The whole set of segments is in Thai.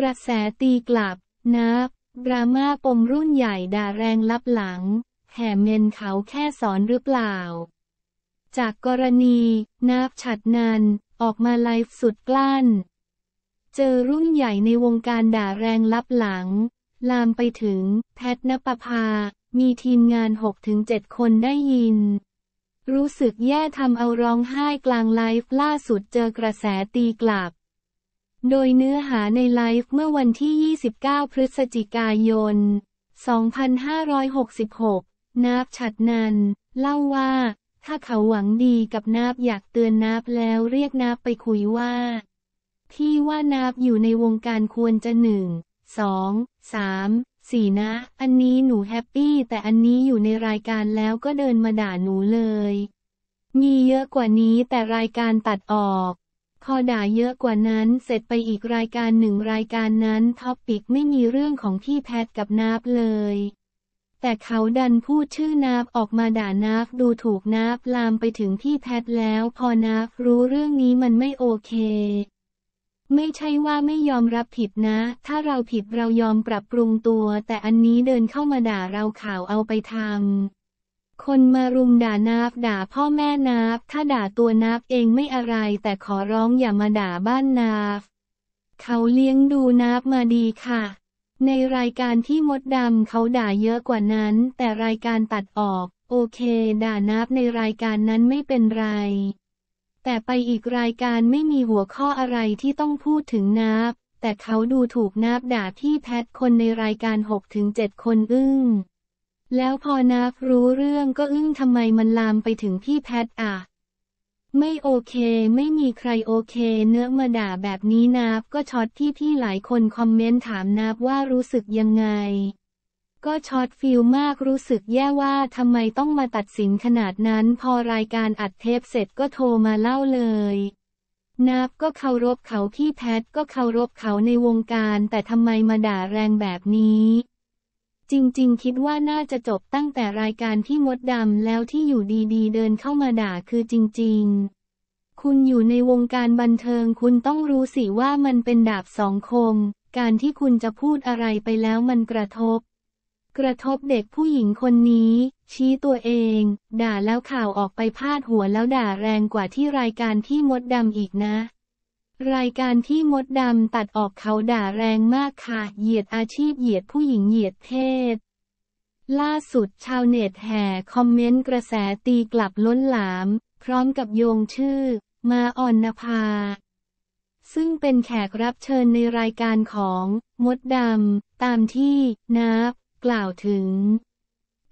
กระแสตีกลับ นับดราม่าปมรุ่นใหญ่ด่าแรงลับหลัง แห่เมนเขาแค่สอนหรือเปล่า จากกรณี นับฉัดนันออกมาไลฟ์สุดกลั้นเจอรุ่นใหญ่ในวงการด่าแรงลับหลัง ลามไปถึง แพทนปภา มีทีมงาน 6-7 คนได้ยิน รู้สึกแย่ทำเอาร้องไห้กลางไลฟ์ล่าสุดเจอกระแสตีกลับโดยเนื้อหาในไลฟ์เมื่อวันที่ 29 พฤศจิกายน 2566 นาบฉัดนันเล่าว่า ถ้าเขาหวังดีกับนาบอยากเตือนนาบแล้วเรียกนาบไปคุยว่าพี่ว่านาบอยู่ในวงการควรจะหนึ่ง สอง สาม สี่นะ อันนี้หนูแฮปปี้ แต่อันนี้อยู่ในรายการแล้วก็เดินมาด่าหนูเลย มีเยอะกว่านี้แต่รายการตัดออกพอด่าเยอะกว่านั้นเสร็จไปอีกรายการหนึ่งรายการนั้นท็อปปิกไม่มีเรื่องของพี่แพทกับนาบเลย แต่เขาดันพูดชื่อนาบออกมาด่านาบดูถูกนาบลามไปถึงพี่แพทแล้วพอนาบรู้เรื่องนี้มันไม่โอเค ไม่ใช่ว่าไม่ยอมรับผิดนะ ถ้าเราผิดเรายอมปรับปรุงตัว แต่อันนี้เดินเข้ามาด่าเราข่าวเอาไปทำคนมารุม ด่านาฟด่าพ่อแม่นาฟถ้าด่าตัวนาฟเองไม่อะไร แต่ขอร้องอย่ามาด่าบ้านนาฟเขาเลี้ยงดูนาฟมาดีค่ะ ในรายการที่มดดำเขาด่าเยอะกว่านั้น แต่รายการตัดออก โอเค ด่านาฟในรายการนั้นไม่เป็นไร แต่ไปอีกรายการไม่มีหัวข้ออะไรที่ต้องพูดถึงนาฟ แต่เขาดูถูกนาฟด่าพี่แพทคนในรายการ6-7คนอึ้งแล้วพอนักรู้เรื่องก็อึ้งทำไมมันลามไปถึงพี่แพทอะไม่โอเค ไม่มีใครโอเค เนื้อมาด่าแบบนี้นับก็ช็อตที่พี่หลายคนคอมเมนต์ถามนับว่ารู้สึกยังไง ก็ช็อตฟิลมากรู้สึกแย่ว่า ทำไมต้องมาตัดสินขนาดนั้น พอรายการอัดเทปเสร็จก็โทรมาเล่าเลยนับก็เคารพเขาพี่แพทก็เคารพเขาในวงการแต่ทำไมมาด่าแรงแบบนี้จริงๆ คิดว่าน่าจะจบตั้งแต่รายการที่มดดำแล้วที่อยู่ดีๆเดินเข้ามาด่าคือจริงๆ คุณอยู่ในวงการบันเทิง คุณต้องรู้สิว่ามันเป็นดาบสองคม การที่คุณจะพูดอะไรไปแล้วมันกระทบ กระทบเด็กผู้หญิงคนนี้ ชี้ตัวเอง ด่าแล้วข่าวออกไปพาดหัวแล้วด่าแรงกว่าที่รายการที่มดดำอีกนะรายการที่มดดำตัดออกเขาด่าแรงมากค่ะ เหยียดอาชีพเหยียดผู้หญิงเหยียดเพศล่าสุดชาวเน็ตแห่คอมเมนต์ กระแสตีกลับล้นหลาม พร้อมกับโยงชื่อมาอ่อนนภาซึ่งเป็นแขกรับเชิญในรายการของ มดดำตามที่ นับ กล่าวถึง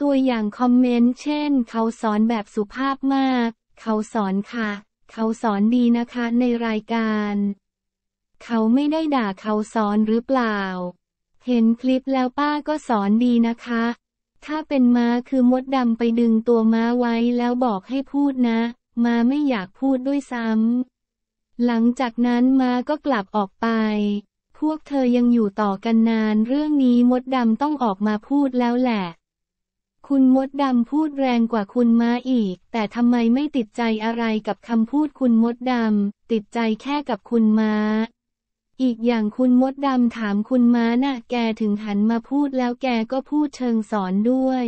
ตัวอย่างคอมเมนต์เช่น เขาสอนแบบสุภาพมาก เขาสอนค่ะเขาสอนดีนะคะในรายการ เขาไม่ได้ด่าเขาสอนหรือเปล่า เห็นคลิปแล้วป้าก็สอนดีนะคะ ถ้าเป็นม้าคือมดดำไปดึงตัวม้าไว้แล้วบอกให้พูดนะ มาไม่อยากพูดด้วยซ้ำหลังจากนั้นม้าก็กลับออกไป พวกเธอยังอยู่ต่อกันนานเรื่องนี้มดดำต้องออกมาพูดแล้วแหละคุณมดดำพูดแรงกว่าคุณม้าอีก แต่ทำไมไม่ติดใจอะไรกับคำพูดคุณมดดำ ติดใจแค่กับคุณม้า อีกอย่างคุณมดดำถามคุณม้านะ่ะ แกถึงหันมาพูดแล้วแกก็พูดเชิงสอนด้วย